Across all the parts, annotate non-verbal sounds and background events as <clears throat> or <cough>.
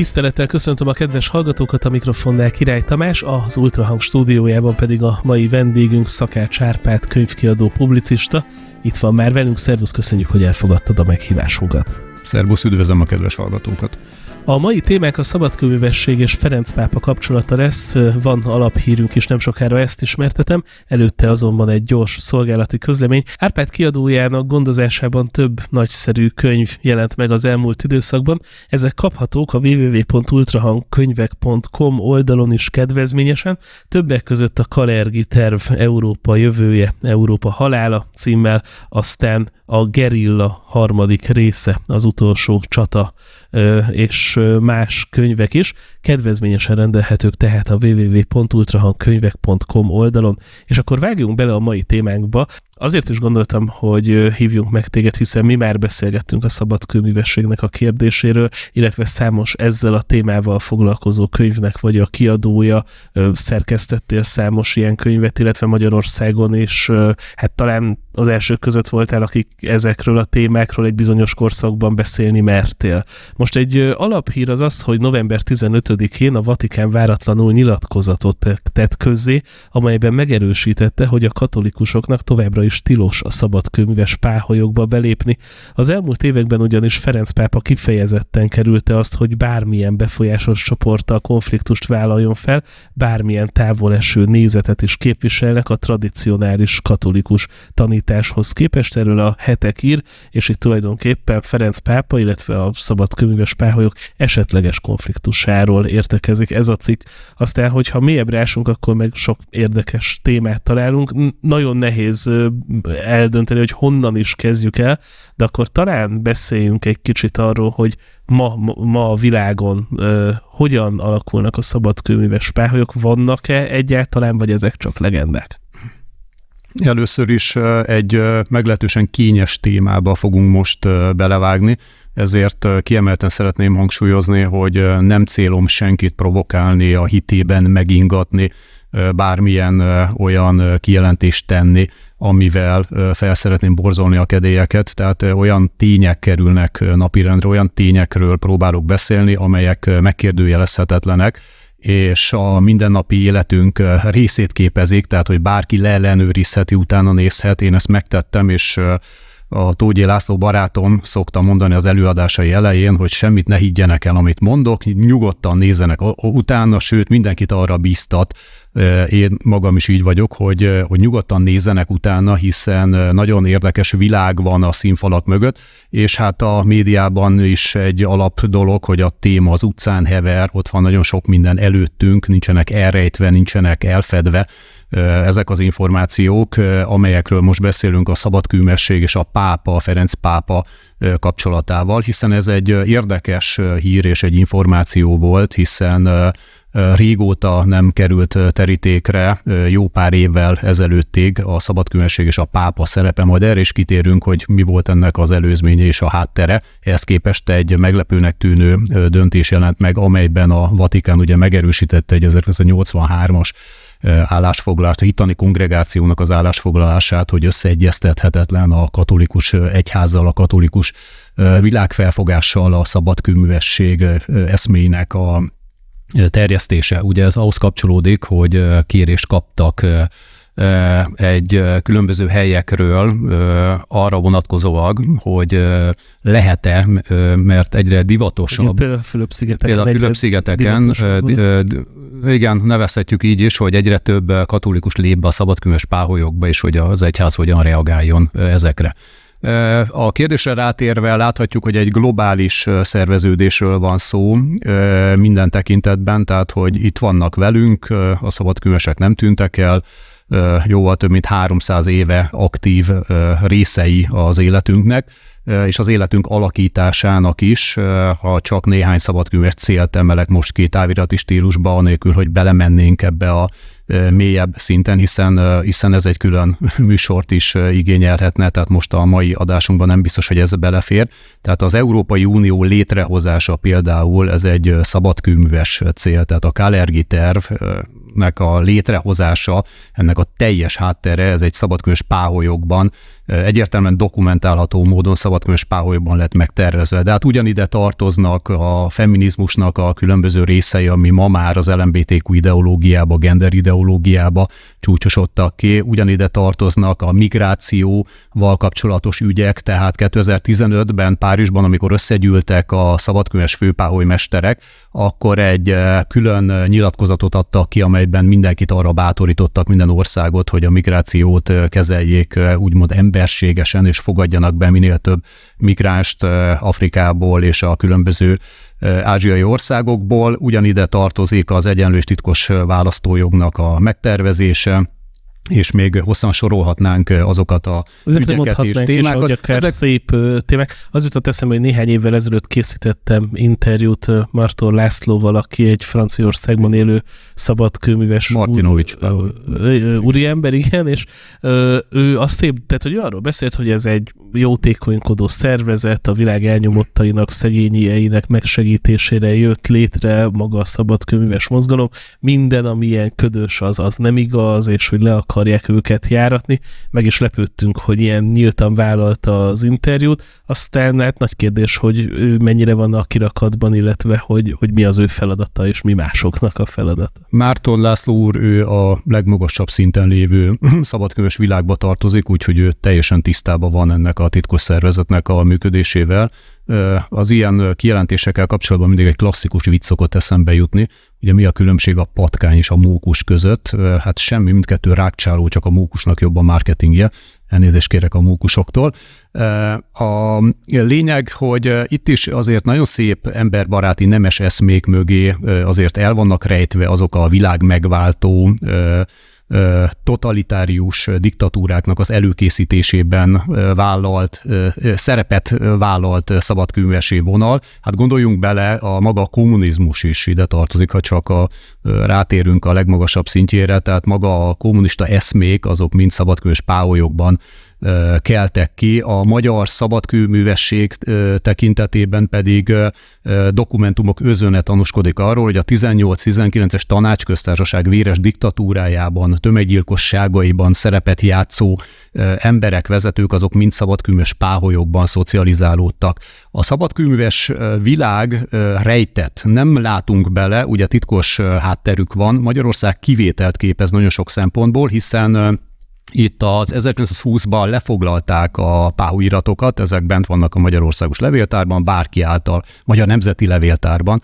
Tisztelettel köszöntöm a kedves hallgatókat, a mikrofonnál Király Tamás, az Ultrahang stúdiójában pedig a mai vendégünk Szakács Árpád, könyvkiadó publicista. Itt van már velünk, szervusz, köszönjük, hogy elfogadtad a meghívásunkat. Szervusz, üdvözlöm a kedves hallgatókat. A mai témánk a szabadkőművesség és Ferenc pápa kapcsolata lesz. Van alaphírünk is, nem sokára ezt ismertetem. Előtte azonban egy gyors szolgálati közlemény. Árpád kiadójának gondozásában több nagyszerű könyv jelent meg az elmúlt időszakban. Ezek kaphatók a www.ultrahangkönyvek.com oldalon is kedvezményesen. Többek között a Kalergi terv Európa jövője, Európa halála címmel, aztán a Gerilla harmadik része, az utolsó csata és más könyvek is. Kedvezményesen rendelhetők tehát a www.ultrahangkönyvek.com oldalon. És akkor vágjunk bele a mai témánkba. Azért is gondoltam, hogy hívjunk meg téged, hiszen mi már beszélgettünk a szabad a kérdéséről, illetve számos ezzel a témával foglalkozó könyvnek vagy a kiadója, szerkesztettél számos ilyen könyvet, illetve Magyarországon is, hát talán az elsők között voltál, akik ezekről a témákról egy bizonyos korszakban beszélni mertél. Most egy alaphír az az, hogy november 15-én a Vatikán váratlanul nyilatkozatot tett közzé, amelyben megerősítette, hogy a katolikusoknak továbbra is is tilos a szabadkőműves páholyokba belépni. Az elmúlt években ugyanis Ferenc pápa kifejezetten kerülte azt, hogy bármilyen befolyásos csoporttal konfliktust vállaljon fel, bármilyen távoleső nézetet is képviselnek a tradicionális katolikus tanításhoz képest. Erről a hetek ír, és itt tulajdonképpen Ferenc pápa, illetve a szabadkőműves páholyok esetleges konfliktusáról értekezik ez a cikk. Aztán, hogyha mélyebbre rásunk, akkor meg sok érdekes témát találunk. Nagyon nehéz eldönteni, hogy honnan is kezdjük el, de akkor talán beszéljünk egy kicsit arról, hogy ma, ma a világon ö, hogyan alakulnak a szabadkőműves páholyok, vannak-e egyáltalán, vagy ezek csak legendák? Először is egy meglehetősen kényes témába fogunk most belevágni, ezért kiemelten szeretném hangsúlyozni, hogy nem célom senkit provokálni, a hitében megingatni, bármilyen olyan kijelentést tenni, amivel fel szeretném borzolni a kedélyeket, tehát olyan tények kerülnek napirendre, olyan tényekről próbálok beszélni, amelyek megkérdőjelezhetetlenek, és a mindennapi életünk részét képezik, tehát hogy bárki leellenőrizheti, utána nézhet, én ezt megtettem, és a Tógyi László barátom szokta mondani az előadásai elején, hogy semmit ne higgyenek el, amit mondok, nyugodtan nézzenek utána, sőt mindenkit arra bíztat, e, én magam is így vagyok, hogy, e, hogy nyugodtan nézzenek utána, hiszen e, nagyon érdekes világ van a színfalak mögött, és hát a médiában is egy alap dolog, hogy a téma az utcán hever, ott van nagyon sok minden előttünk, nincsenek elrejtve, nincsenek elfedve, ezek az információk, amelyekről most beszélünk a szabadkűmesség és a pápa, a Ferenc pápa kapcsolatával, hiszen ez egy érdekes hír és egy információ volt, hiszen régóta nem került terítékre, jó pár évvel ezelőttig a szabadkülönség és a pápa szerepe, majd erre is kitérünk, hogy mi volt ennek az előzménye és a háttere. Ehhez képest egy meglepőnek tűnő döntés jelent meg, amelyben a Vatikán ugye megerősítette egy 1983-as Eh, állásfoglalást, a hitani kongregációnak az állásfoglalását, hogy összeegyeztethetetlen a katolikus eh, egyházzal, a katolikus eh, világfelfogással a szabadkőművesség eszméinek a terjesztése. Ugye ez ahhoz kapcsolódik, hogy kérést kaptak egy különböző helyekről arra vonatkozóak, hogy lehet-e, mert egyre divatosabb. Például a Fülöp-szigeteken. Például a Fülöp-szigeteken, igen, nevezhetjük így is, hogy egyre több katolikus lép be a szabadkülönös páholyokba, és hogy az egyház hogyan reagáljon ezekre. A kérdésre rátérve láthatjuk, hogy egy globális szerveződésről van szó minden tekintetben, tehát hogy itt vannak velünk, a szabadkülönösek nem tűntek el, jóval több mint 300 éve aktív részei az életünknek, és az életünk alakításának is, ha csak néhány szabadkönyves célt emelek most ki távirati stílusba, anélkül, hogy belemennénk ebbe a mélyebb szinten, hiszen, hiszen ez egy külön <laughs> műsort is igényelhetne, tehát most a mai adásunkban nem biztos, hogy ez belefér. Tehát az Európai Unió létrehozása például ez egy szabadkőműves cél, tehát a Kalergi terv nek a létrehozása, ennek a teljes háttere, ez egy szabadkönyves páholyokban, egyértelműen dokumentálható módon szabadkönyves páholyokban lett megtervezve. De hát ugyanide tartoznak a feminizmusnak a különböző részei, ami ma már az LMBTQ ideológiába, gender ideológiába csúcsosodtak ki, ugyanide tartoznak a migrációval kapcsolatos ügyek, tehát 2015-ben Párizsban, amikor összegyűltek a szabadkönyves főpáholymesterek, akkor egy külön nyilatkozatot adtak ki, amely amelyben mindenkit arra bátorítottak minden országot, hogy a migrációt kezeljék úgymond emberségesen, és fogadjanak be minél több migránst Afrikából és a különböző ázsiai országokból. Ugyanide tartozik az egyenlős titkos választójognak a megtervezése, és még hosszan sorolhatnánk eh, azokat a Ezek ügyeket és témákat. Is, akár Ezek... szép eh, témák. Az jutott eszembe, hogy néhány évvel ezelőtt készítettem interjút eh, Martor Lászlóval, aki egy Franciaországban élő szabadkőműves Martinovics úr, úriember, igen, és ő azt szép, tehát hogy arról beszélt, hogy ez egy jótékonykodó szervezet, a világ elnyomottainak, szegényeinek megsegítésére jött létre maga a szabadkőműves mozgalom. Minden, ami ilyen ködös, az, az nem igaz, és hogy le akar akarják őket járatni. Meg is lepődtünk, hogy ilyen nyíltan vállalta az interjút. Aztán hát nagy kérdés, hogy ő mennyire van a kirakatban, illetve hogy, hogy mi az ő feladata, és mi másoknak a feladata. Márton László úr, ő a legmagasabb szinten lévő <clears throat> szabadkövös világba tartozik, úgyhogy ő teljesen tisztában van ennek a titkos szervezetnek a működésével, az ilyen kijelentésekkel kapcsolatban mindig egy klasszikus vicc szokott eszembe jutni. Ugye mi a különbség a patkány és a mókus között? Hát semmi, mindkettő rákcsáló, csak a mókusnak jobb a marketingje. Elnézést kérek a mókusoktól. A lényeg, hogy itt is azért nagyon szép emberbaráti nemes eszmék mögé azért el vannak rejtve azok a világ megváltó totalitárius diktatúráknak az előkészítésében vállalt, szerepet vállalt szabadkőmesé vonal. Hát gondoljunk bele, a maga kommunizmus is ide tartozik, ha csak a, rátérünk a legmagasabb szintjére, tehát maga a kommunista eszmék, azok mind szabadkős páholyokban keltek ki, a magyar szabadkőművesség tekintetében pedig dokumentumok özönet tanúskodik arról, hogy a 18-19-es tanácsköztársaság véres diktatúrájában, tömeggyilkosságaiban szerepet játszó emberek, vezetők, azok mind szabadkőműves páholyokban szocializálódtak. A szabadkőműves világ rejtett, nem látunk bele, ugye titkos hátterük van, Magyarország kivételt képez nagyon sok szempontból, hiszen itt az 1920-ban lefoglalták a páhuiratokat. ezek bent vannak a Magyarországos Levéltárban, bárki által, Magyar Nemzeti Levéltárban,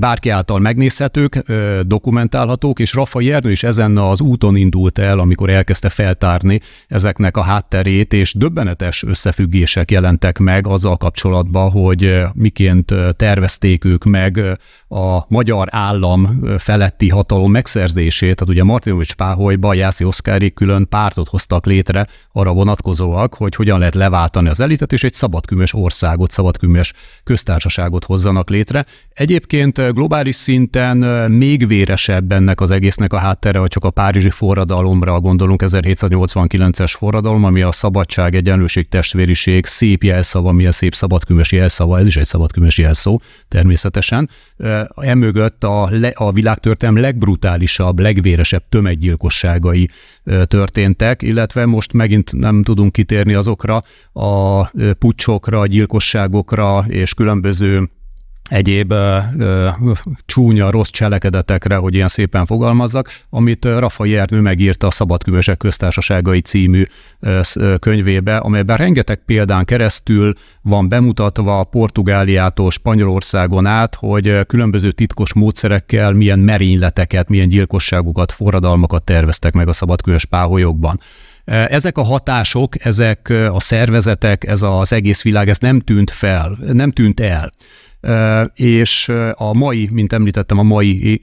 bárki által megnézhetők, dokumentálhatók, és Rafa Jernő is ezen az úton indult el, amikor elkezdte feltárni ezeknek a hátterét, és döbbenetes összefüggések jelentek meg azzal kapcsolatban, hogy miként tervezték ők meg a magyar állam feletti hatalom megszerzését. Tehát ugye Martinovics Páholyba Jászi Oszkári külön pártot hoztak létre arra vonatkozóak, hogy hogyan lehet leváltani az elitet, és egy szabadkümös országot, szabadkümös köztársaságot hozzanak létre. Egyébként globális szinten még véresebb ennek az egésznek a háttere, ha csak a párizsi forradalomra gondolunk, 1789-es forradalom, ami a szabadság, egyenlőség, testvériség szép jelszava, milyen szép szabadkümös jelszava, ez is egy szabadkümös jelszó természetesen. Emögött a, le, a világtörténelem legbrutálisabb, legvéresebb tömeggyilkosságai történtek, illetve most megint nem tudunk kitérni azokra a pucsokra, gyilkosságokra és különböző egyéb ö, ö, csúnya, rossz cselekedetekre, hogy ilyen szépen fogalmazzak, amit Rafa Jernő megírta a Szabadkülösek köztársaságai című ö, ö, könyvébe, amelyben rengeteg példán keresztül van bemutatva Portugáliától Spanyolországon át, hogy különböző titkos módszerekkel milyen merényleteket, milyen gyilkosságokat, forradalmakat terveztek meg a szabadkülös páholyokban. Ezek a hatások, ezek a szervezetek, ez az egész világ, ez nem tűnt fel, nem tűnt el és a mai, mint említettem, a mai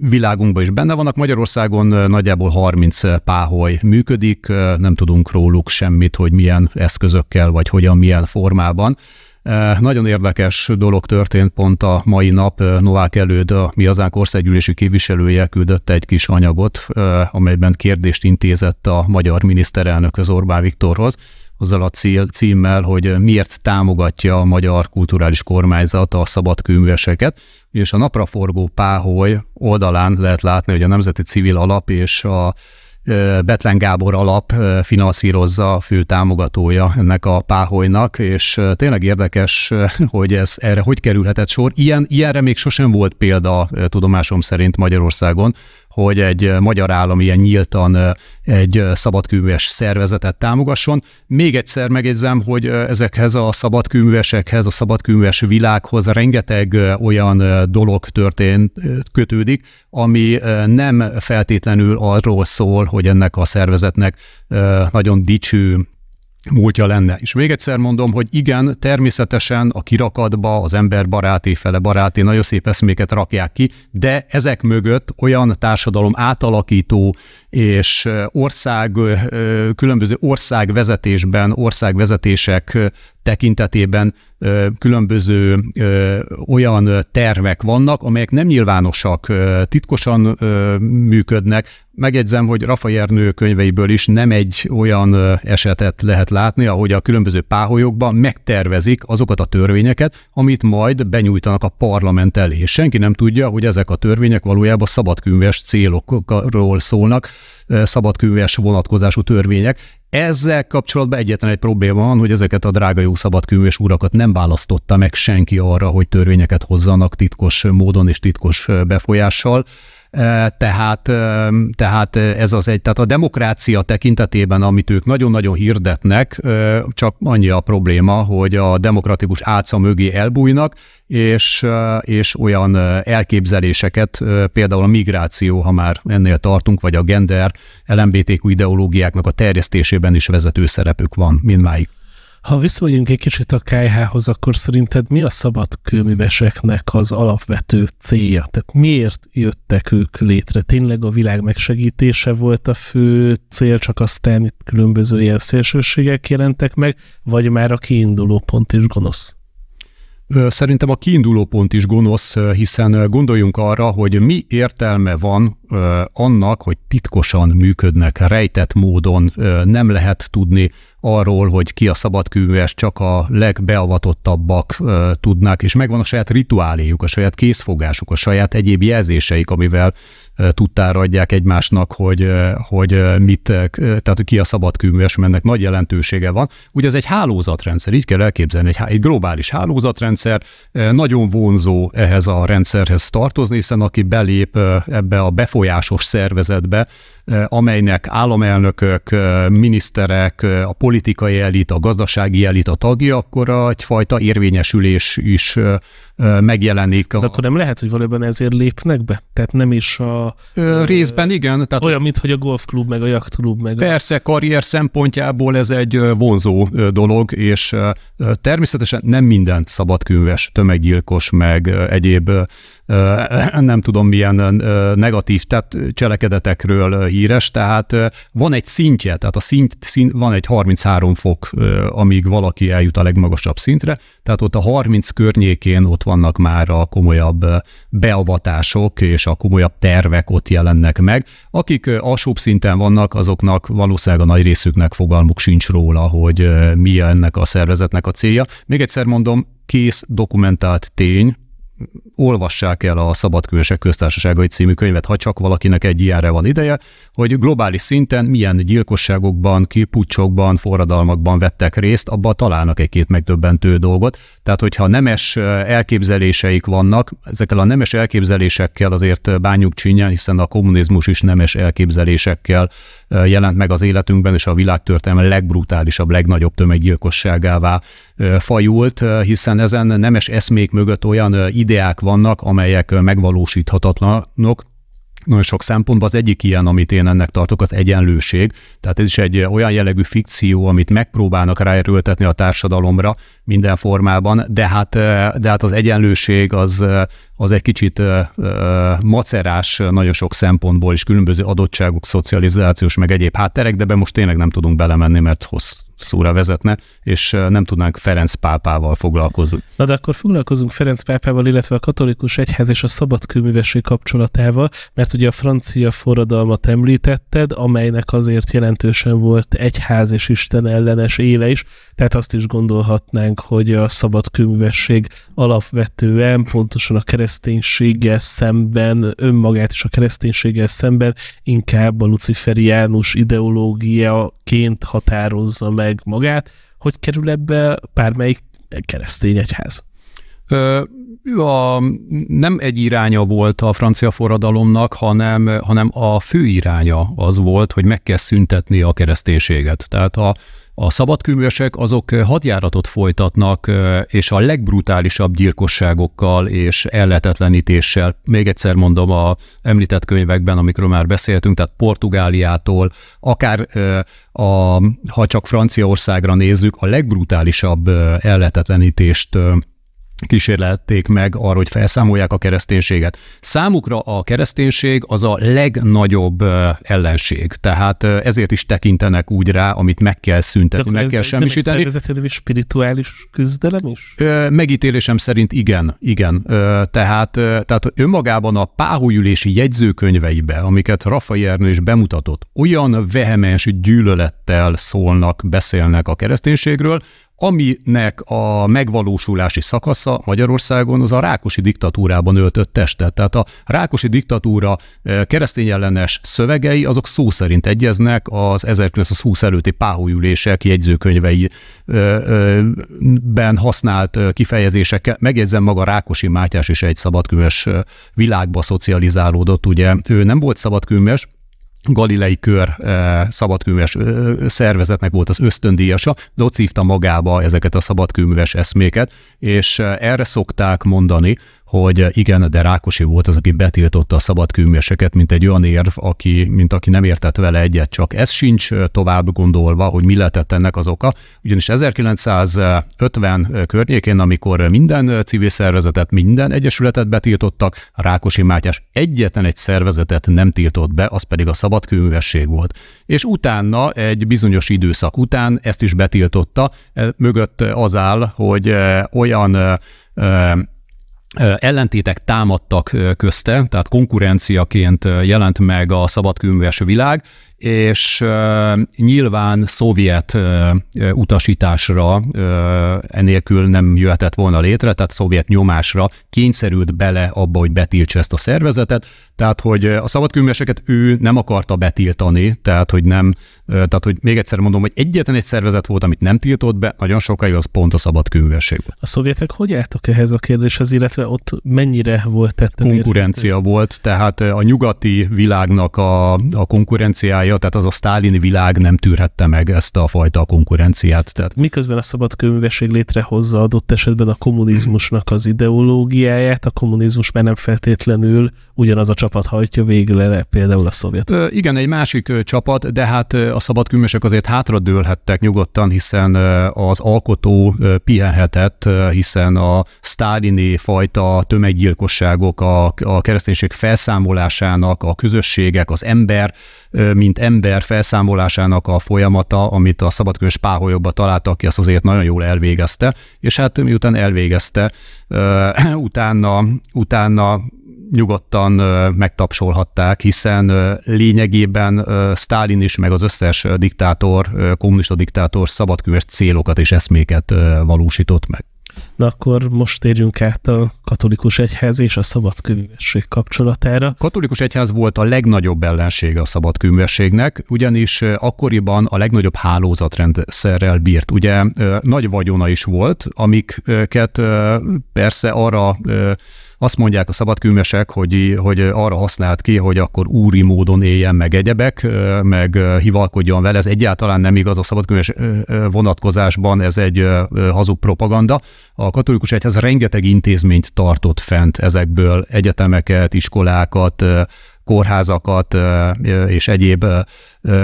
világunkban is benne vannak. Magyarországon nagyjából 30 páholy működik, nem tudunk róluk semmit, hogy milyen eszközökkel, vagy hogyan, milyen formában. Nagyon érdekes dolog történt pont a mai nap. Novák Előd, a mi hazánk országgyűlési képviselője küldött egy kis anyagot, amelyben kérdést intézett a magyar miniszterelnökhöz Orbán Viktorhoz, azzal a cél, címmel, hogy miért támogatja a magyar kulturális kormányzat a szabadkőműveseket, és a napraforgó páholy oldalán lehet látni, hogy a Nemzeti Civil Alap és a Betlen Gábor alap finanszírozza a fő támogatója ennek a páholynak, és tényleg érdekes, hogy ez erre hogy kerülhetett sor. Ilyen, ilyenre még sosem volt példa tudomásom szerint Magyarországon, hogy egy magyar állam ilyen nyíltan egy szabadkőműves szervezetet támogasson. Még egyszer megjegyzem, hogy ezekhez a szabadkőművesekhez, a szabadkőműves világhoz rengeteg olyan dolog történt, kötődik, ami nem feltétlenül arról szól, hogy ennek a szervezetnek nagyon dicső múltja lenne. És még egyszer mondom, hogy igen, természetesen a kirakatba az ember baráti, fele baráti, nagyon szép eszméket rakják ki, de ezek mögött olyan társadalom átalakító és ország, különböző országvezetésben, országvezetések tekintetében különböző olyan tervek vannak, amelyek nem nyilvánosak, titkosan működnek. Megjegyzem, hogy Rafa Jernő könyveiből is nem egy olyan esetet lehet látni, ahogy a különböző páholyokban megtervezik azokat a törvényeket, amit majd benyújtanak a parlament elé. Senki nem tudja, hogy ezek a törvények valójában szabadkünves célokról szólnak, szabadkőműves vonatkozású törvények. Ezzel kapcsolatban egyetlen egy probléma van, hogy ezeket a drága jó szabadkőműves urakat nem választotta meg senki arra, hogy törvényeket hozzanak titkos módon és titkos befolyással tehát, tehát ez az egy, tehát a demokrácia tekintetében, amit ők nagyon-nagyon hirdetnek, csak annyi a probléma, hogy a demokratikus átsza mögé elbújnak, és, és olyan elképzeléseket, például a migráció, ha már ennél tartunk, vagy a gender, LMBTQ ideológiáknak a terjesztésében is vezető szerepük van mindmáig. Ha visszamegyünk egy kicsit a KH-hoz, akkor szerinted mi a szabadkőműveseknek az alapvető célja? Tehát miért jöttek ők létre? Tényleg a világ megsegítése volt a fő cél, csak aztán itt különböző ilyen szélsőségek jelentek meg, vagy már a kiinduló pont is gonosz? Szerintem a kiinduló pont is gonosz, hiszen gondoljunk arra, hogy mi értelme van annak, hogy titkosan működnek, rejtett módon nem lehet tudni, arról, hogy ki a szabadkőműves, csak a legbeavatottabbak e, tudnák, és megvan a saját rituáléjuk, a saját készfogásuk, a saját egyéb jelzéseik, amivel e, tudtára adják egymásnak, hogy, e, hogy mit, tehát ki a mert ennek nagy jelentősége van. Ugye ez egy hálózatrendszer, így kell elképzelni, egy, egy globális hálózatrendszer, nagyon vonzó ehhez a rendszerhez tartozni, hiszen aki belép ebbe a befolyásos szervezetbe, amelynek államelnökök, miniszterek, a politikai politikai elit, a gazdasági elit a tagja, akkor egyfajta érvényesülés is megjelenik. A... De akkor nem lehet, hogy valóban ezért lépnek be? Tehát nem is a... Ö, részben igen. Tehát olyan, mint hogy a golfklub, meg a jaktklub, meg... Persze, a... karrier szempontjából ez egy vonzó dolog, és természetesen nem mindent szabadkülves, tömeggyilkos, meg egyéb nem tudom milyen negatív tett, cselekedetekről híres, tehát van egy szintje, tehát a szint, szint van egy 33 fok, amíg valaki eljut a legmagasabb szintre, tehát ott a 30 környékén ott vannak már a komolyabb beavatások és a komolyabb tervek ott jelennek meg. Akik alsóbb szinten vannak, azoknak valószínűleg a nagy részüknek fogalmuk sincs róla, hogy mi ennek a szervezetnek a célja. Még egyszer mondom, kész dokumentált tény, olvassák el a Szabadkősek köztársaságai című könyvet, ha csak valakinek egy ilyenre van ideje, hogy globális szinten milyen gyilkosságokban, kipucsokban, forradalmakban vettek részt, abban találnak egy-két megdöbbentő dolgot. Tehát, hogyha nemes elképzeléseik vannak, ezekkel a nemes elképzelésekkel azért bánjuk csinyen, hiszen a kommunizmus is nemes elképzelésekkel jelent meg az életünkben, és a világtörténelem legbrutálisabb, legnagyobb tömeggyilkosságává fajult, hiszen ezen nemes eszmék mögött olyan id ideák vannak, amelyek megvalósíthatatlanok, nagyon sok szempontban az egyik ilyen, amit én ennek tartok, az egyenlőség. Tehát ez is egy olyan jellegű fikció, amit megpróbálnak ráerőltetni a társadalomra minden formában, de hát, de hát az egyenlőség az az egy kicsit macerás nagyon sok szempontból is, különböző adottságok, szocializációs, meg egyéb hátterek, de be most tényleg nem tudunk belemenni, mert hosszúra vezetne, és nem tudnánk Ferenc pápával foglalkozni. Na de akkor foglalkozunk Ferenc pápával, illetve a katolikus egyház és a szabadkőművesség kapcsolatával, mert ugye a francia forradalmat említetted, amelynek azért jelentősen volt egyház és Isten ellenes éle is, tehát azt is gondolhatnánk, hogy a szabadkőművesség alapvetően pontosan a kereszt kereszténységgel szemben, önmagát és a kereszténységgel szemben inkább a luciferiánus ideológiaként határozza meg magát, hogy kerül ebbe bármelyik keresztény egyház? Ö, a, nem egy iránya volt a francia forradalomnak, hanem, hanem a fő iránya az volt, hogy meg kell szüntetni a kereszténységet. Tehát a a szabadkőművesek azok eh, hadjáratot folytatnak, eh, és a legbrutálisabb gyilkosságokkal és elletetlenítéssel, még egyszer mondom, a említett könyvekben, amikről már beszéltünk, tehát Portugáliától, akár eh, a, ha csak Franciaországra nézzük, a legbrutálisabb elletetlenítést kísérlették meg arra, hogy felszámolják a kereszténységet. Számukra a kereszténység az a legnagyobb ellenség, tehát ezért is tekintenek úgy rá, amit meg kell szüntetni, meg ez kell semmisíteni. Nem egy szervezetileg spirituális küzdelem is? Megítélésem szerint igen, igen. Tehát, tehát önmagában a páhújülési jegyzőkönyveibe, amiket Rafael is bemutatott, olyan vehemens gyűlölettel szólnak, beszélnek a kereszténységről, aminek a megvalósulási szakasza Magyarországon az a Rákosi diktatúrában öltött testet. Tehát a Rákosi diktatúra e, keresztényellenes szövegei azok szó szerint egyeznek az 1920 előtti páholyülések jegyzőkönyveiben e, e, használt kifejezésekkel. Megjegyzem maga Rákosi Mátyás is egy szabadkülös világba szocializálódott, ugye ő nem volt szabadkülmös, Galilei Kör eh, szabadkőműves szervezetnek volt az ösztöndíjasa, de ott szívta magába ezeket a szabadkőműves eszméket, és eh, erre szokták mondani, hogy eh, igen, de Rákosi volt az, aki betiltotta a szabadkőműveseket, mint egy olyan érv, aki, mint aki nem értett vele egyet, csak ez sincs eh, tovább gondolva, hogy mi lehetett ennek az oka, ugyanis 1950 eh, környékén, amikor minden civil szervezetet, minden egyesületet betiltottak, Rákosi Mátyás egyetlen egy szervezetet nem tiltott be, az pedig a szabadkőművesség volt. És utána, egy bizonyos időszak után ezt is betiltotta, mögött az áll, hogy olyan ellentétek támadtak közte, tehát konkurenciaként jelent meg a szabadkőműves világ, és nyilván szovjet utasításra enélkül nem jöhetett volna létre, tehát szovjet nyomásra kényszerült bele abba, hogy betiltsa ezt a szervezetet, tehát hogy a szabadkőműveseket ő nem akarta betiltani, tehát hogy nem, tehát hogy még egyszer mondom, hogy egyetlen egy szervezet volt, amit nem tiltott be, nagyon sokáig az pont a szabadkőművesség A szovjetek hogy álltak ehhez a kérdéshez, illetve ott mennyire volt tett? Konkurencia volt, tehát a nyugati világnak a, a konkurenciája munkája, tehát az a sztálini világ nem tűrhette meg ezt a fajta konkurenciát. Tehát... Miközben a szabadkőművesség létrehozza adott esetben a kommunizmusnak az ideológiáját, a kommunizmus már nem feltétlenül ugyanaz a csapat hajtja végül például a szovjet. Ö, igen, egy másik ö, csapat, de hát ö, a szabadkőművesek azért hátradőlhettek nyugodtan, hiszen az alkotó pihenhetett, hiszen a sztálini fajta tömeggyilkosságok, a, a kereszténység felszámolásának, a közösségek, az ember, mint ember felszámolásának a folyamata, amit a szabadkörös páholyokba találtak ki, azt azért nagyon jól elvégezte, és hát miután elvégezte, <clears throat> utána, utána nyugodtan megtapsolhatták, hiszen lényegében Stalin is, meg az összes diktátor, kommunista diktátor szabadköves célokat és eszméket valósított meg. Na akkor most térjünk át a katolikus egyház és a szabadkőművesség kapcsolatára. A katolikus egyház volt a legnagyobb ellenség a szabadkőművességnek, ugyanis akkoriban a legnagyobb hálózatrendszerrel bírt. Ugye nagy vagyona is volt, amiket persze arra azt mondják a szabadkülmesek, hogy, hogy arra használt ki, hogy akkor úri módon éljen meg egyebek, meg hivalkodjon vele. Ez egyáltalán nem igaz a szabadkülmes vonatkozásban, ez egy hazug propaganda. A katolikus egyház rengeteg intézményt tartott fent ezekből, egyetemeket, iskolákat, kórházakat és egyéb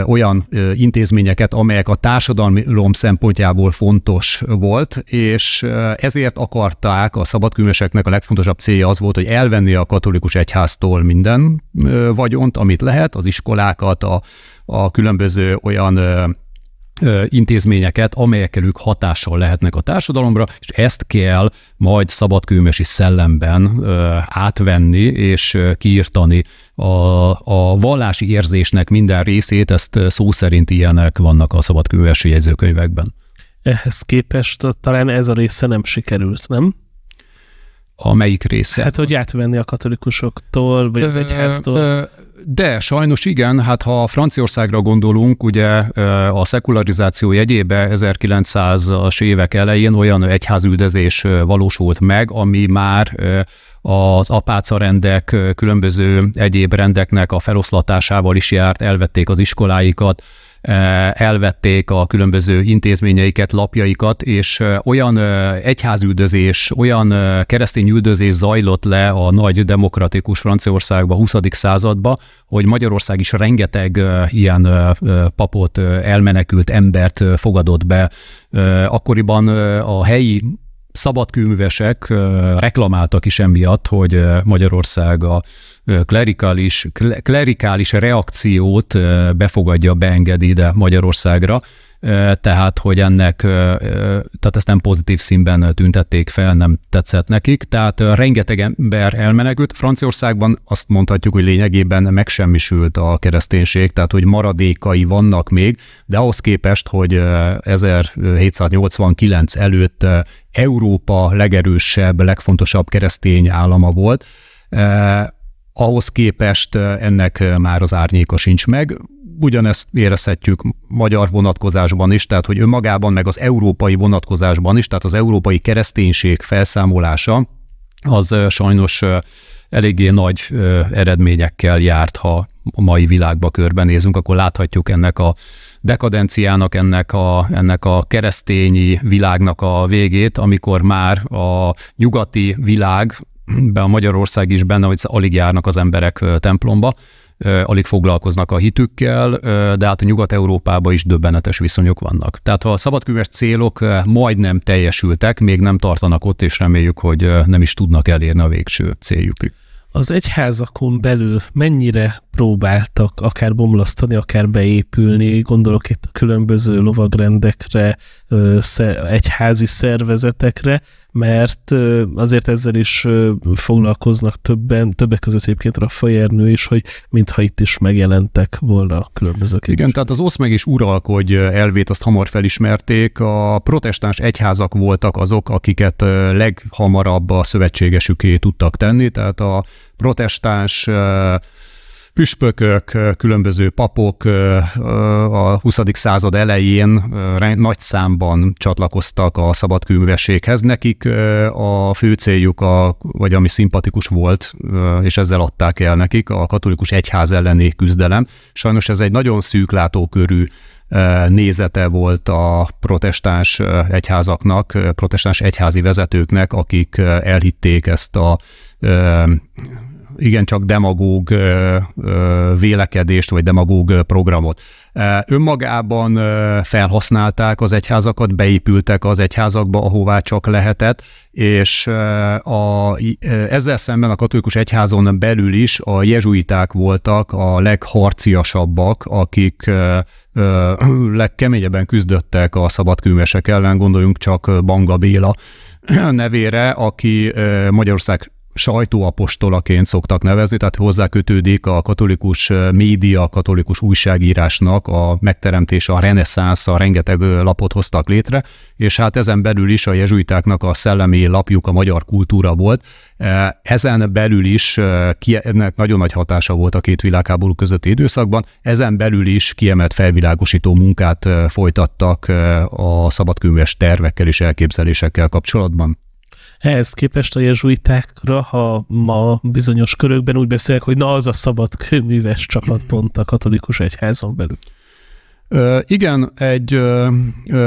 olyan intézményeket, amelyek a társadalom szempontjából fontos volt, és ezért akarták, a szabadkülmeseknek a legfontosabb célja az volt, hogy elvenni a katolikus egyháztól minden vagyont, amit lehet, az iskolákat, a, a különböző olyan intézményeket, amelyekkel ők hatással lehetnek a társadalomra, és ezt kell majd szabadkőmesi szellemben átvenni és kiirtani a, a vallási érzésnek minden részét, ezt szó szerint ilyenek vannak a szabadkőmesi jegyzőkönyvekben. Ehhez képest talán ez a része nem sikerült, nem? A melyik része? Hát, hogy átvenni a katolikusoktól, vagy az egyháztól. De sajnos igen, hát ha Franciaországra gondolunk, ugye a szekularizáció jegyébe 1900-as évek elején olyan egyházüldözés valósult meg, ami már az rendek, különböző egyéb rendeknek a feloszlatásával is járt, elvették az iskoláikat, Eh, elvették a különböző intézményeiket, lapjaikat, és eh, olyan eh, egyházüldözés, olyan keresztény üldözés zajlott le a nagy demokratikus Franciaországba, 20. századba, hogy Magyarország is rengeteg ilyen papot, elmenekült embert fogadott be. Akkoriban a helyi szabadkőművesek reklamáltak is emiatt, hogy Magyarország a klerikális, klerikális reakciót befogadja, beengedi ide Magyarországra, tehát hogy ennek, tehát ezt nem pozitív színben tüntették fel, nem tetszett nekik, tehát rengeteg ember elmenekült. Franciaországban azt mondhatjuk, hogy lényegében megsemmisült a kereszténység, tehát hogy maradékai vannak még, de ahhoz képest, hogy 1789 előtt Európa legerősebb, legfontosabb keresztény állama volt, ahhoz képest ennek már az árnyéka sincs meg ugyanezt érezhetjük magyar vonatkozásban is, tehát hogy önmagában, meg az európai vonatkozásban is, tehát az európai kereszténység felszámolása, az sajnos eléggé nagy eredményekkel járt, ha a mai világba körbenézünk, akkor láthatjuk ennek a dekadenciának, ennek a, ennek a keresztényi világnak a végét, amikor már a nyugati világ, be a Magyarország is benne, hogy alig járnak az emberek templomba, alig foglalkoznak a hitükkel, de hát a Nyugat-Európában is döbbenetes viszonyok vannak. Tehát ha a szabadküves célok majdnem teljesültek, még nem tartanak ott, és reméljük, hogy nem is tudnak elérni a végső céljükig. Az egyházakon belül mennyire próbáltak akár bomlasztani, akár beépülni, gondolok itt a különböző lovagrendekre, egyházi szervezetekre, mert azért ezzel is foglalkoznak többen, többek között egyébként Raffa Jernő is, hogy mintha itt is megjelentek volna a különböző képviselők. Igen, tehát az osz meg is uralkodj elvét azt hamar felismerték, a protestáns egyházak voltak azok, akiket leghamarabb a szövetségesüké tudtak tenni, tehát a protestáns püspökök, különböző papok a 20. század elején nagy számban csatlakoztak a szabadkőművességhez. Nekik a fő céljuk, a, vagy ami szimpatikus volt, és ezzel adták el nekik, a katolikus egyház elleni küzdelem. Sajnos ez egy nagyon szűk látókörű nézete volt a protestáns egyházaknak, protestáns egyházi vezetőknek, akik elhitték ezt a igencsak demagóg vélekedést, vagy demagóg programot. Önmagában felhasználták az egyházakat, beépültek az egyházakba, ahová csak lehetett, és a, ezzel szemben a katolikus egyházon belül is a jezsuiták voltak a legharciasabbak, akik <clears throat> legkeményebben küzdöttek a szabadkőmesek ellen, gondoljunk csak Banga Béla <clears throat> nevére, aki Magyarország sajtóapostolaként szoktak nevezni, tehát hozzákötődik a katolikus média, a katolikus újságírásnak a megteremtése, a reneszánsz, a rengeteg lapot hoztak létre, és hát ezen belül is a jezsuitáknak a szellemi lapjuk a magyar kultúra volt. Ezen belül is, ennek nagyon nagy hatása volt a két világháború közötti időszakban, ezen belül is kiemelt felvilágosító munkát folytattak a szabadkönyves tervekkel és elképzelésekkel kapcsolatban. Ehhez képest a jezsuitákra, ha ma bizonyos körökben úgy beszélek, hogy na az a szabad kőműves pont a katolikus egyházon belül. igen, egy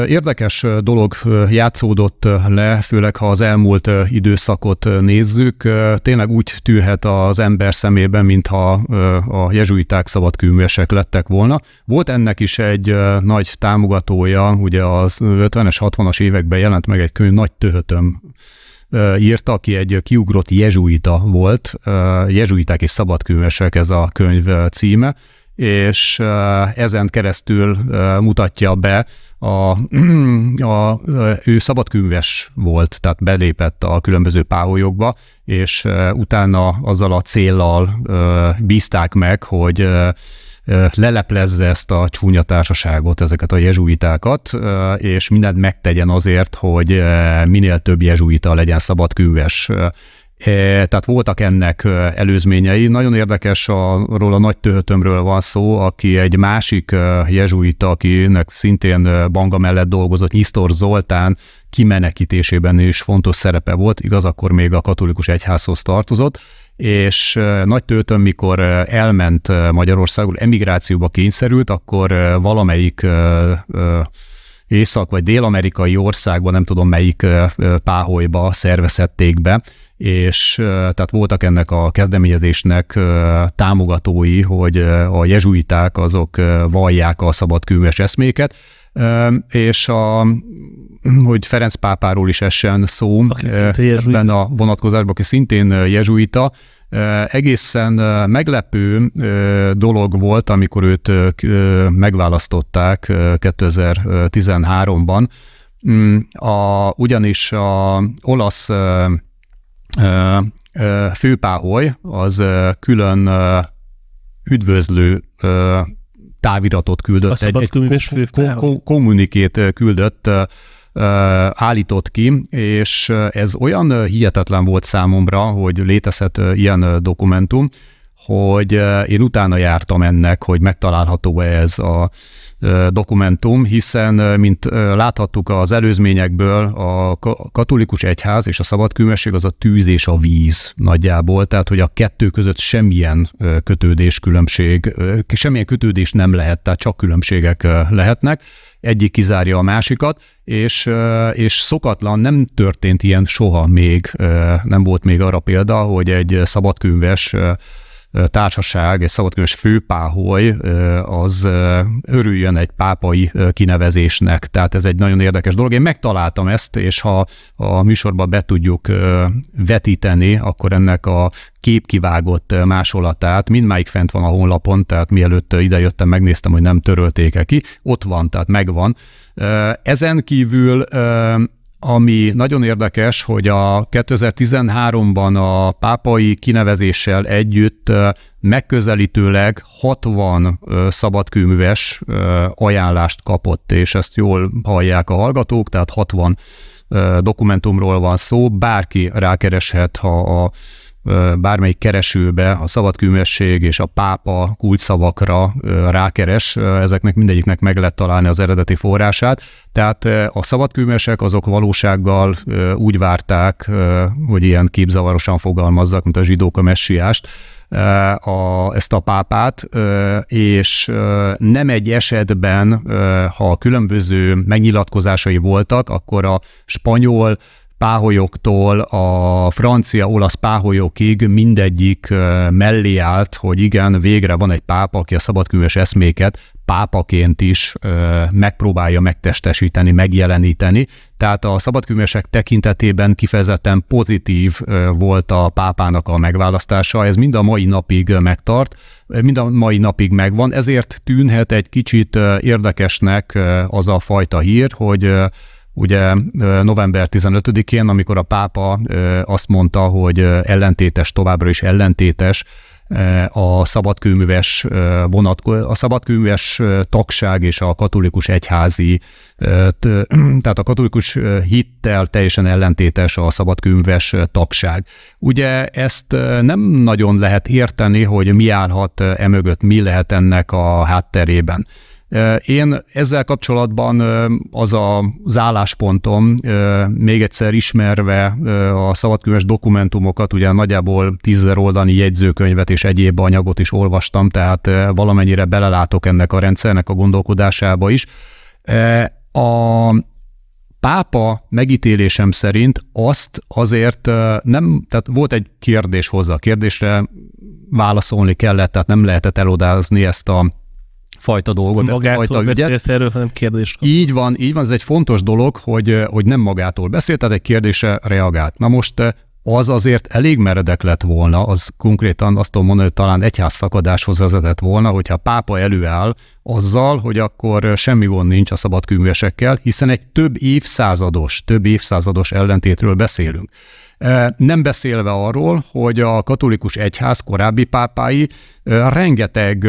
érdekes dolog játszódott le, főleg ha az elmúlt időszakot nézzük. Tényleg úgy tűhet az ember szemében, mintha a jezsuiták szabadkűműesek lettek volna. Volt ennek is egy nagy támogatója, ugye az 50-es, 60-as években jelent meg egy könyv, Nagy Töhötöm írta, aki egy kiugrott jezsuita volt, jezsuiták és szabadkővesek ez a könyv címe, és ezen keresztül mutatja be a, <clears throat> a, ő szabadkünves volt, tehát belépett a különböző páholyokba, és utána azzal a céllal bízták meg, hogy leleplezze ezt a csúnya társaságot, ezeket a jezsuitákat, és mindent megtegyen azért, hogy minél több jezsuita legyen szabadkűves. Tehát voltak ennek előzményei. Nagyon érdekes, arról a nagy töhötömről van szó, aki egy másik jezsuita, akinek szintén Banga mellett dolgozott, Nisztor Zoltán kimenekítésében is fontos szerepe volt, igaz, akkor még a katolikus egyházhoz tartozott, és nagy töltön, mikor elment Magyarországról, emigrációba kényszerült, akkor valamelyik észak- vagy dél-amerikai országban, nem tudom melyik páholyba szervezették be, és tehát voltak ennek a kezdeményezésnek támogatói, hogy a jezsuiták azok vallják a szabadkülmös eszméket, és a hogy Ferenc pápáról is essen szó eh, ebben a vonatkozásban, aki szintén eh, jezsuita, eh, egészen meglepő dolog volt, amikor őt megválasztották 2013-ban, mm, a, ugyanis a olasz főpáholy az külön üdvözlő táviratot küldött, egy, egy kommunikét küldött állított ki, és ez olyan hihetetlen volt számomra, hogy létezhet ilyen dokumentum, hogy én utána jártam ennek, hogy megtalálható-e ez a dokumentum, hiszen, mint láthattuk az előzményekből, a katolikus egyház és a szabadkülmesség az a tűz és a víz nagyjából, tehát hogy a kettő között semmilyen kötődés különbség, semmilyen kötődés nem lehet, tehát csak különbségek lehetnek, egyik kizárja a másikat, és, és szokatlan, nem történt ilyen soha még, nem volt még arra példa, hogy egy szabadkülmves társaság és szabadkörös főpáholy az örüljön egy pápai kinevezésnek. Tehát ez egy nagyon érdekes dolog. Én megtaláltam ezt, és ha a műsorba be tudjuk vetíteni, akkor ennek a képkivágott másolatát, mindmáig fent van a honlapon, tehát mielőtt idejöttem, megnéztem, hogy nem törölték-e ki, ott van, tehát megvan. Ezen kívül ami nagyon érdekes, hogy a 2013-ban a pápai kinevezéssel együtt megközelítőleg 60 szabadkőműves ajánlást kapott, és ezt jól hallják a hallgatók, tehát 60 dokumentumról van szó, bárki rákereshet, ha a bármelyik keresőbe a szabadkülmesség és a pápa kulcsszavakra rákeres, ezeknek mindegyiknek meg lehet találni az eredeti forrását. Tehát a szabadkülmesek azok valósággal úgy várták, hogy ilyen képzavarosan fogalmazzak, mint a zsidók a messiást, a, ezt a pápát, és nem egy esetben, ha különböző megnyilatkozásai voltak, akkor a spanyol páholyoktól a francia-olasz páholyokig mindegyik mellé állt, hogy igen, végre van egy pápa, aki a szabadkülös eszméket pápaként is megpróbálja megtestesíteni, megjeleníteni. Tehát a szabadkülmesek tekintetében kifejezetten pozitív volt a pápának a megválasztása, ez mind a mai napig megtart, mind a mai napig megvan, ezért tűnhet egy kicsit érdekesnek az a fajta hír, hogy ugye november 15-én, amikor a pápa azt mondta, hogy ellentétes, továbbra is ellentétes, a szabadkőműves vonat, a szabadkőműves tagság és a katolikus egyházi, <clears throat> tehát a katolikus hittel teljesen ellentétes a szabadkőműves tagság. Ugye ezt nem nagyon lehet érteni, hogy mi állhat emögött, mi lehet ennek a hátterében. Én ezzel kapcsolatban az az álláspontom, még egyszer ismerve a szabadkönyves dokumentumokat, ugye nagyjából tízzer oldani jegyzőkönyvet és egyéb anyagot is olvastam, tehát valamennyire belelátok ennek a rendszernek a gondolkodásába is. A pápa megítélésem szerint azt azért nem, tehát volt egy kérdés hozzá, a kérdésre válaszolni kellett, tehát nem lehetett elodázni ezt a fajta dolgot, magától ezt a fajta ügyet. beszélt erről, hanem kérdés. kapott. Így van, így van, ez egy fontos dolog, hogy, hogy nem magától beszélt, tehát egy kérdése reagált. Na most eh, az azért elég meredek lett volna, az konkrétan azt tudom mondani, hogy talán szakadáshoz vezetett volna, hogyha a pápa előáll azzal, hogy akkor eh, semmi gond nincs a szabad hiszen egy több évszázados, több évszázados ellentétről beszélünk. Eh, nem beszélve arról, hogy a katolikus egyház korábbi pápái Rengeteg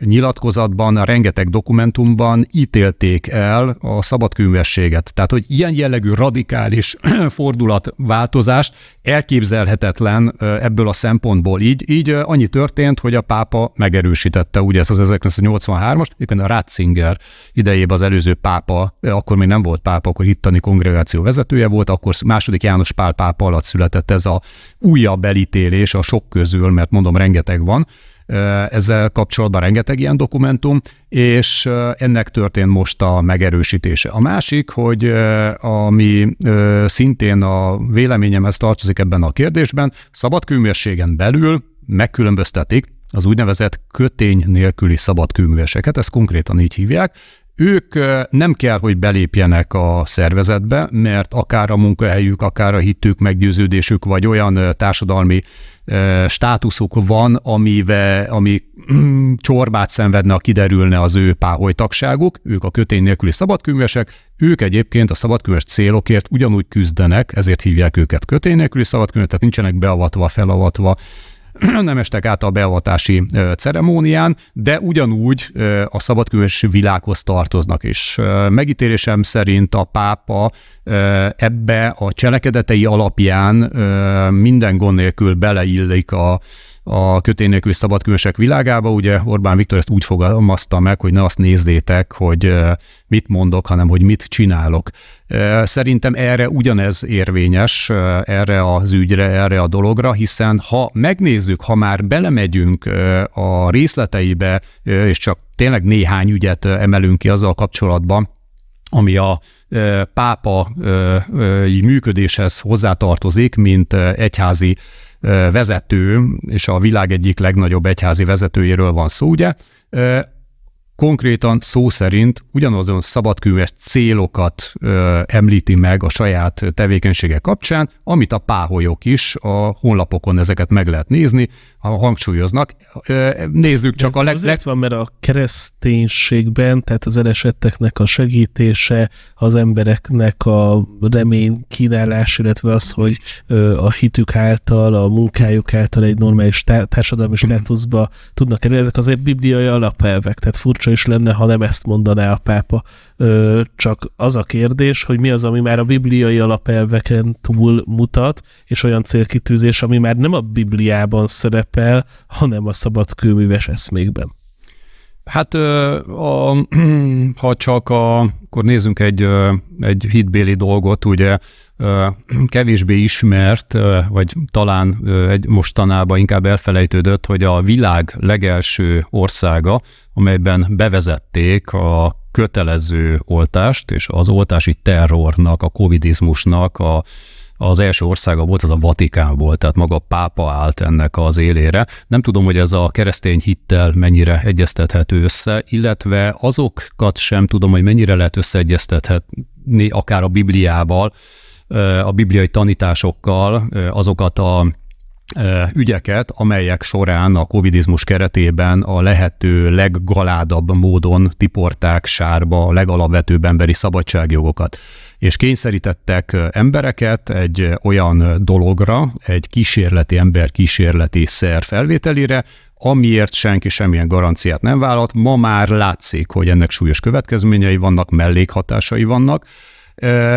nyilatkozatban, rengeteg dokumentumban ítélték el a szabadkülönbességet. Tehát, hogy ilyen jellegű radikális <clears throat> fordulatváltozást elképzelhetetlen ebből a szempontból. Így, így annyi történt, hogy a pápa megerősítette ugye ezt az 1983-as, egyébként a Ratzinger idejében az előző pápa, akkor még nem volt pápa, akkor hittani kongregáció vezetője volt, akkor második János Pál pápa alatt született ez a újabb elítélés a sok közül, mert mondom, rengeteg van, ezzel kapcsolatban rengeteg ilyen dokumentum, és ennek történt most a megerősítése. A másik, hogy ami szintén a véleményemhez tartozik ebben a kérdésben, szabad belül megkülönböztetik az úgynevezett kötény nélküli szabadkőműveseket, ezt konkrétan így hívják, ők nem kell, hogy belépjenek a szervezetbe, mert akár a munkahelyük, akár a hitük, meggyőződésük, vagy olyan társadalmi státuszuk van, amivel, ami <clears throat> csorbát szenvedne, ha kiderülne az ő páholytagságuk, ők a kötény nélküli szabadkönyvesek, ők egyébként a szabadkönyves célokért ugyanúgy küzdenek, ezért hívják őket kötény nélküli szabadkönyvet, tehát nincsenek beavatva, felavatva <clears throat> nem estek át a beavatási ceremónián, de ugyanúgy a szabadkülönbözési világhoz tartoznak is. Megítélésem szerint a pápa ebbe a cselekedetei alapján minden gond nélkül beleillik a, a kötény nélkül szabadkülönösek világába. Ugye Orbán Viktor ezt úgy fogalmazta meg, hogy ne azt nézzétek, hogy mit mondok, hanem hogy mit csinálok. Szerintem erre ugyanez érvényes, erre az ügyre, erre a dologra, hiszen ha megnézzük, ha már belemegyünk a részleteibe, és csak tényleg néhány ügyet emelünk ki azzal kapcsolatban, ami a pápai működéshez hozzátartozik, mint egyházi vezető, és a világ egyik legnagyobb egyházi vezetőjéről van szó, ugye, konkrétan szó szerint ugyanazon szabadkülmes célokat ö, említi meg a saját tevékenysége kapcsán, amit a páholyok is, a honlapokon ezeket meg lehet nézni, hangsúlyoznak. Nézzük csak a leg... Azért van, mert a kereszténységben, tehát az elesetteknek a segítése, az embereknek a remény kínálás, illetve az, hogy a hitük által, a munkájuk által egy normális társadalmi mhm. státuszba tudnak kerülni, ezek azért bibliai alapelvek, tehát furcsa is lenne, ha nem ezt mondaná a pápa. Csak az a kérdés, hogy mi az, ami már a bibliai alapelveken túl mutat, és olyan célkitűzés, ami már nem a Bibliában szerep szerepel, hanem a szabad kőműves eszmékben. Hát a, <clears throat> ha csak a, akkor nézzünk egy, egy hitbéli dolgot, ugye <clears throat> kevésbé ismert, vagy talán egy mostanában inkább elfelejtődött, hogy a világ legelső országa, amelyben bevezették a kötelező oltást, és az oltási terrornak, a covidizmusnak a az első országa volt, az a Vatikán volt, tehát maga a pápa állt ennek az élére. Nem tudom, hogy ez a keresztény hittel mennyire egyeztethető össze, illetve azokat sem tudom, hogy mennyire lehet összeegyeztethetni akár a Bibliával, a bibliai tanításokkal azokat a ügyeket, amelyek során a covidizmus keretében a lehető leggaládabb módon tiporták sárba a legalapvetőbb emberi szabadságjogokat és kényszerítettek embereket egy olyan dologra, egy kísérleti ember kísérleti szer felvételére, amiért senki semmilyen garanciát nem vállalt. Ma már látszik, hogy ennek súlyos következményei vannak, mellékhatásai vannak,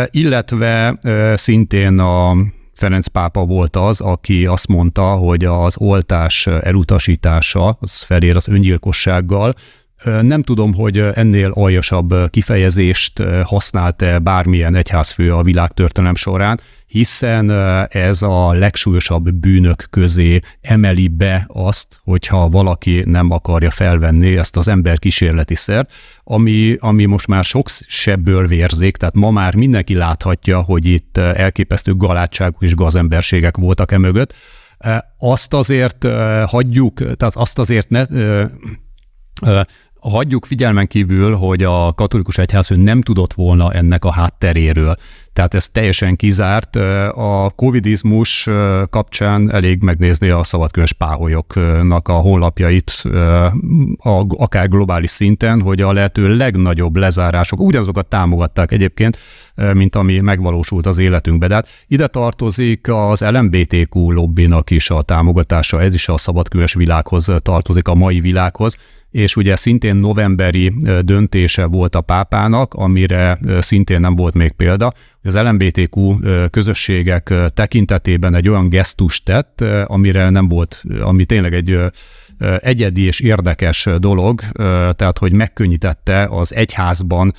illetve szintén a Ferenc pápa volt az, aki azt mondta, hogy az oltás elutasítása, az felér az öngyilkossággal, nem tudom, hogy ennél aljasabb kifejezést használt-e bármilyen egyházfő a világtörténelem során, hiszen ez a legsúlyosabb bűnök közé emeli be azt, hogyha valaki nem akarja felvenni ezt az ember kísérleti szert, ami, ami most már sok sebből vérzik, tehát ma már mindenki láthatja, hogy itt elképesztő galátságok és gazemberségek voltak e mögött. Azt azért hagyjuk, tehát azt azért ne, Hagyjuk figyelmen kívül, hogy a katolikus egyház nem tudott volna ennek a hátteréről. Tehát ez teljesen kizárt. A covidizmus kapcsán elég megnézni a szabadkönyves páholyoknak a honlapjait, akár globális szinten, hogy a lehető legnagyobb lezárások ugyanazokat támogatták egyébként, mint ami megvalósult az életünkben. De hát ide tartozik az LMBTQ lobbinak is a támogatása, ez is a szabadkönyves világhoz tartozik, a mai világhoz és ugye szintén novemberi döntése volt a pápának, amire szintén nem volt még példa, hogy az LMBTQ közösségek tekintetében egy olyan gesztust tett, amire nem volt, ami tényleg egy egyedi és érdekes dolog, tehát hogy megkönnyítette az egyházban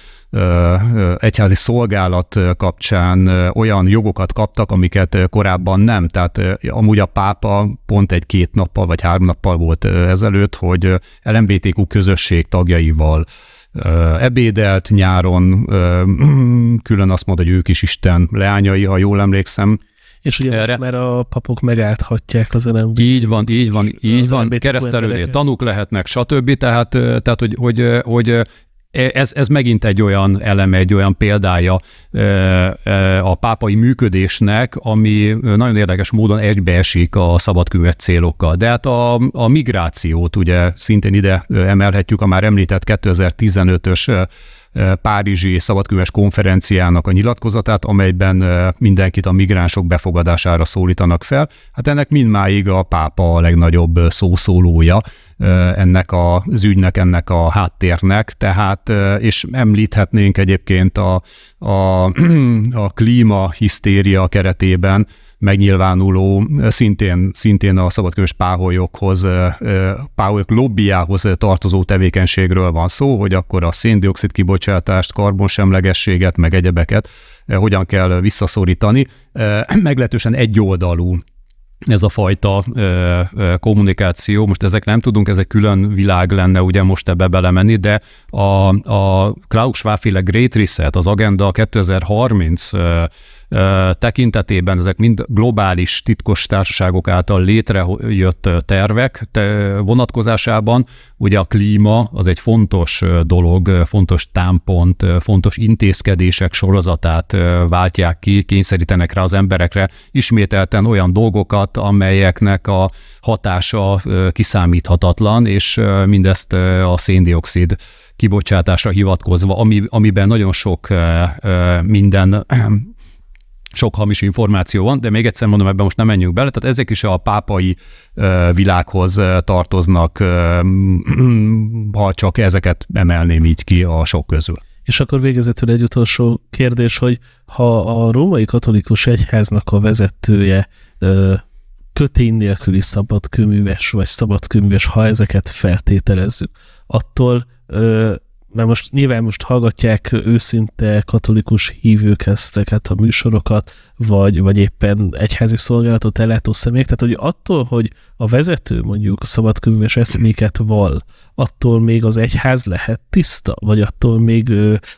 egyházi szolgálat kapcsán olyan jogokat kaptak, amiket korábban nem. Tehát amúgy a pápa pont egy-két nappal vagy három nappal volt ezelőtt, hogy LMBTQ közösség tagjaival ebédelt nyáron, <clears throat> külön azt mondta, hogy ők is Isten leányai, ha jól emlékszem, és ugye erre. már a papok megállhatják az nem. Így van, így van, így van, keresztelődé, tanúk lehetnek, stb. Tehát, tehát hogy, hogy, hogy ez, ez megint egy olyan eleme, egy olyan példája a pápai működésnek, ami nagyon érdekes módon egybeesik a szabadkövet célokkal. De hát a, a migrációt ugye szintén ide emelhetjük, a már említett 2015-ös Párizsi Szabadköves konferenciának a nyilatkozatát, amelyben mindenkit a migránsok befogadására szólítanak fel. Hát ennek mindmáig a pápa a legnagyobb szószólója ennek az ügynek, ennek a háttérnek, tehát, és említhetnénk egyébként a, a, <clears throat> a klímahisztéria keretében megnyilvánuló, szintén, szintén a szabadkövös páholyokhoz, páholyok lobbyához tartozó tevékenységről van szó, hogy akkor a széndiokszid kibocsátást, karbonsemlegességet, meg egyebeket hogyan kell visszaszorítani. Meglehetősen egyoldalú ez a fajta ö, ö, kommunikáció, most ezek nem tudunk, ez egy külön világ lenne ugye most ebbe belemenni, de a, a Klaus Schwab-féle Great Reset, az Agenda 2030 tekintetében ezek mind globális titkos társaságok által létrejött tervek vonatkozásában. Ugye a klíma az egy fontos dolog, fontos támpont, fontos intézkedések sorozatát váltják ki, kényszerítenek rá az emberekre ismételten olyan dolgokat, amelyeknek a hatása kiszámíthatatlan, és mindezt a széndiokszid kibocsátásra hivatkozva, ami, amiben nagyon sok minden sok hamis információ van, de még egyszer mondom, ebben most nem menjünk bele, tehát ezek is a pápai világhoz tartoznak, <clears throat> ha csak ezeket emelném így ki a sok közül. És akkor végezetül egy utolsó kérdés, hogy ha a római katolikus egyháznak a vezetője kötény nélküli szabadkőműves vagy szabadkőműves, ha ezeket feltételezzük, attól mert most nyilván most hallgatják őszinte katolikus hívők ezteket hát a műsorokat, vagy, vagy éppen egyházi szolgálatot ellátó személyek, tehát hogy attól, hogy a vezető mondjuk a szabadkövűves eszméket val, attól még az egyház lehet tiszta, vagy attól még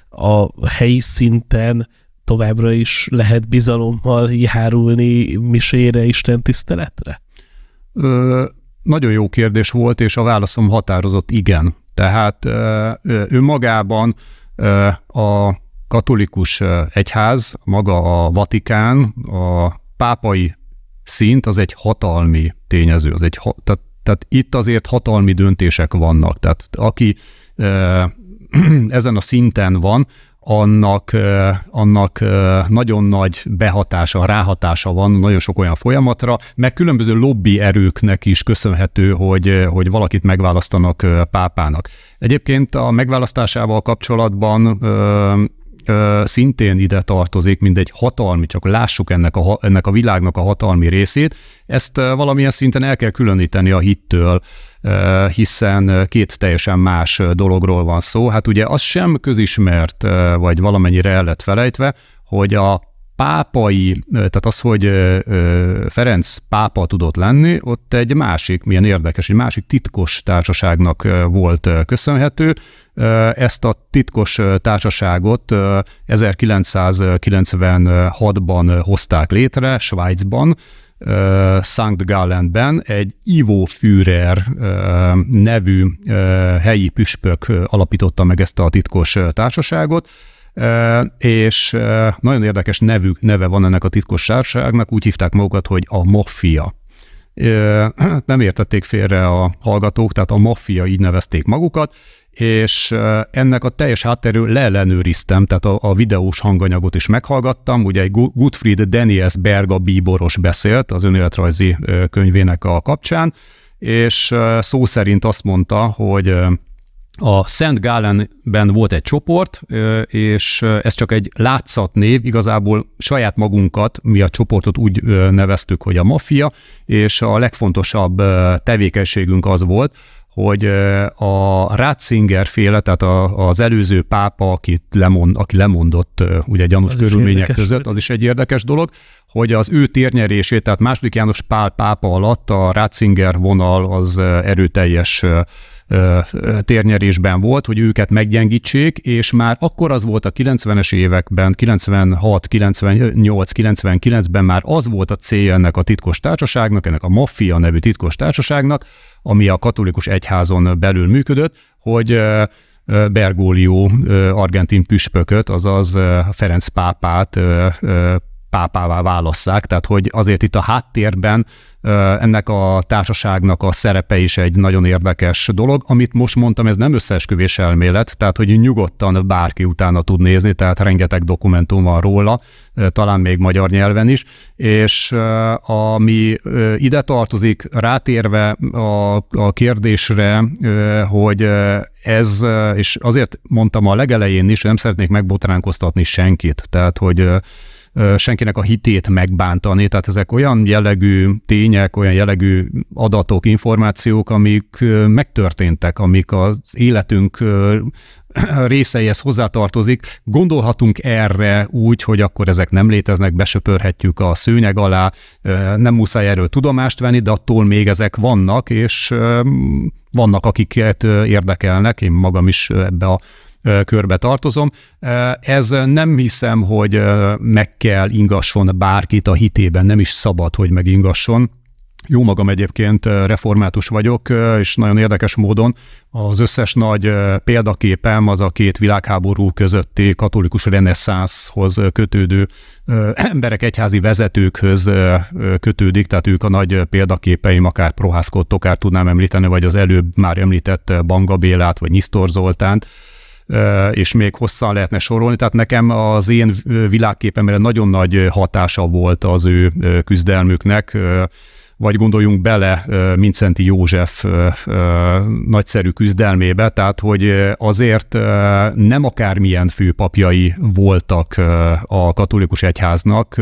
a helyi szinten továbbra is lehet bizalommal járulni misére, Isten tiszteletre? Ö, nagyon jó kérdés volt, és a válaszom határozott igen. Tehát önmagában a katolikus egyház, maga a Vatikán, a pápai szint az egy hatalmi tényező, az egy, tehát, tehát itt azért hatalmi döntések vannak. Tehát aki <clears throat> ezen a szinten van, annak, annak nagyon nagy behatása, ráhatása van nagyon sok olyan folyamatra, meg különböző lobby erőknek is köszönhető, hogy, hogy valakit megválasztanak pápának. Egyébként a megválasztásával kapcsolatban szintén ide tartozik, mint egy hatalmi, csak lássuk ennek a, ennek a világnak a hatalmi részét, ezt valamilyen szinten el kell különíteni a hittől hiszen két teljesen más dologról van szó. Hát ugye az sem közismert, vagy valamennyire el lett felejtve, hogy a pápai, tehát az, hogy Ferenc pápa tudott lenni, ott egy másik, milyen érdekes, egy másik titkos társaságnak volt köszönhető. Ezt a titkos társaságot 1996-ban hozták létre Svájcban, uh, Sankt Gallenben egy Ivo Führer uh, nevű uh, helyi püspök alapította meg ezt a titkos társaságot, és nagyon érdekes nevük, neve van ennek a titkos társaságnak, úgy hívták magukat, hogy a Mafia. <clears throat> nem értették félre a hallgatók, tehát a maffia így nevezték magukat, és ennek a teljes hátterül leellenőriztem, tehát a, a videós hanganyagot is meghallgattam, ugye egy Gutfried Daniels Berga bíboros beszélt az önéletrajzi könyvének a kapcsán, és szó szerint azt mondta, hogy a Szent Gálenben volt egy csoport, és ez csak egy látszatnév, igazából saját magunkat, mi a csoportot úgy neveztük, hogy a maffia, és a legfontosabb tevékenységünk az volt, hogy a Ratzinger féle, tehát a, az előző pápa, akit lemond, aki lemondott ugye gyanús az körülmények között, az is egy érdekes dolog, hogy az ő térnyerését, tehát második János Pál pápa alatt a Ratzinger vonal az erőteljes térnyerésben volt, hogy őket meggyengítsék, és már akkor az volt a 90-es években, 96, 98, 99-ben már az volt a célja ennek a titkos társaságnak, ennek a maffia nevű titkos társaságnak, ami a katolikus egyházon belül működött, hogy Bergólió argentin püspököt, azaz Ferenc pápát pápává válasszák, tehát hogy azért itt a háttérben ennek a társaságnak a szerepe is egy nagyon érdekes dolog. Amit most mondtam, ez nem összeesküvés elmélet, tehát hogy nyugodtan bárki utána tud nézni, tehát rengeteg dokumentum van róla, talán még magyar nyelven is, és ami ide tartozik, rátérve a, a kérdésre, hogy ez, és azért mondtam a legelején is, nem szeretnék megbotránkoztatni senkit, tehát hogy senkinek a hitét megbántani. Tehát ezek olyan jellegű tények, olyan jellegű adatok, információk, amik megtörténtek, amik az életünk <clears throat> részeihez hozzátartozik. Gondolhatunk erre úgy, hogy akkor ezek nem léteznek, besöpörhetjük a szőnyeg alá, nem muszáj erről tudomást venni, de attól még ezek vannak, és vannak, akiket érdekelnek, én magam is ebbe a körbe tartozom. Ez nem hiszem, hogy meg kell ingasson bárkit a hitében, nem is szabad, hogy megingasson. Jó magam egyébként református vagyok, és nagyon érdekes módon az összes nagy példaképem az a két világháború közötti katolikus reneszánszhoz kötődő emberek egyházi vezetőkhöz kötődik, tehát ők a nagy példaképeim, akár Prohászkot akár tudnám említeni, vagy az előbb már említett Banga Bélát, vagy Nisztor Zoltánt, és még hosszan lehetne sorolni. Tehát nekem az én világképemre nagyon nagy hatása volt az ő küzdelmüknek, vagy gondoljunk bele Mincenti József nagyszerű küzdelmébe, tehát hogy azért nem akármilyen főpapjai voltak a katolikus egyháznak,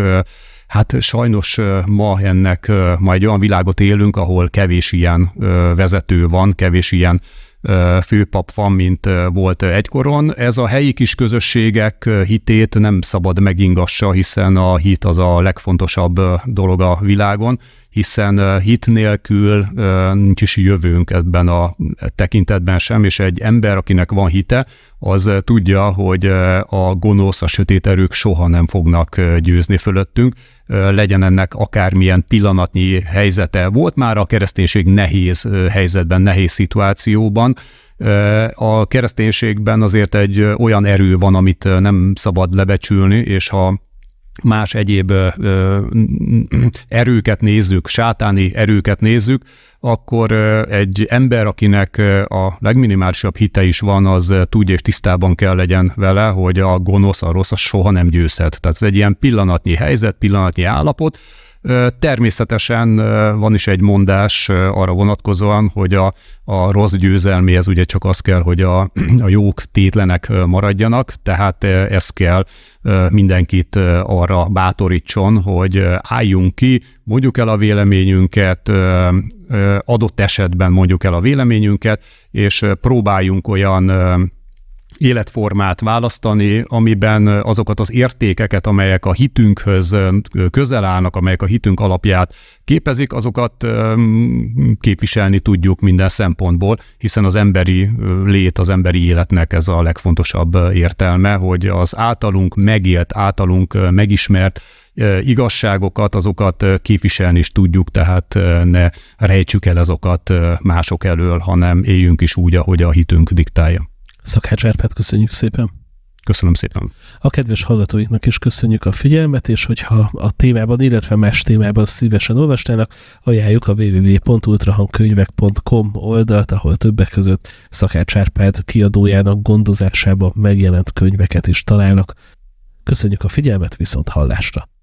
Hát sajnos ma ennek ma egy olyan világot élünk, ahol kevés ilyen vezető van, kevés ilyen főpap van, mint volt egykoron. Ez a helyi kis közösségek hitét nem szabad megingassa, hiszen a hit az a legfontosabb dolog a világon, hiszen hit nélkül nincs is jövőnk ebben a tekintetben sem, és egy ember, akinek van hite, az tudja, hogy a gonosz, a sötét erők soha nem fognak győzni fölöttünk, legyen ennek akármilyen pillanatnyi helyzete. Volt már a kereszténység nehéz helyzetben, nehéz szituációban, a kereszténységben azért egy olyan erő van, amit nem szabad lebecsülni, és ha más egyéb erőket nézzük, sátáni erőket nézzük, akkor egy ember, akinek a legminimálisabb hite is van, az tudja és tisztában kell legyen vele, hogy a gonosz, a rossz, az soha nem győzhet. Tehát ez egy ilyen pillanatnyi helyzet, pillanatnyi állapot, Természetesen van is egy mondás arra vonatkozóan, hogy a, a rossz győzelméhez ugye csak az kell, hogy a, <clears throat> a jók tétlenek maradjanak, tehát ez kell mindenkit arra bátorítson, hogy álljunk ki, mondjuk el a véleményünket, adott esetben mondjuk el a véleményünket, és próbáljunk olyan életformát választani, amiben azokat az értékeket, amelyek a hitünkhöz közel állnak, amelyek a hitünk alapját képezik, azokat képviselni tudjuk minden szempontból, hiszen az emberi lét, az emberi életnek ez a legfontosabb értelme, hogy az általunk megélt, általunk megismert igazságokat, azokat képviselni is tudjuk, tehát ne rejtsük el azokat mások elől, hanem éljünk is úgy, ahogy a hitünk diktálja. Szakács Árpád, köszönjük szépen. Köszönöm szépen. A kedves hallgatóiknak is köszönjük a figyelmet, és hogyha a témában, illetve más témában szívesen olvastának, ajánljuk a www.ultrahangkönyvek.com oldalt, ahol többek között Szakács Árpád kiadójának gondozásában megjelent könyveket is találnak. Köszönjük a figyelmet, viszont hallásra!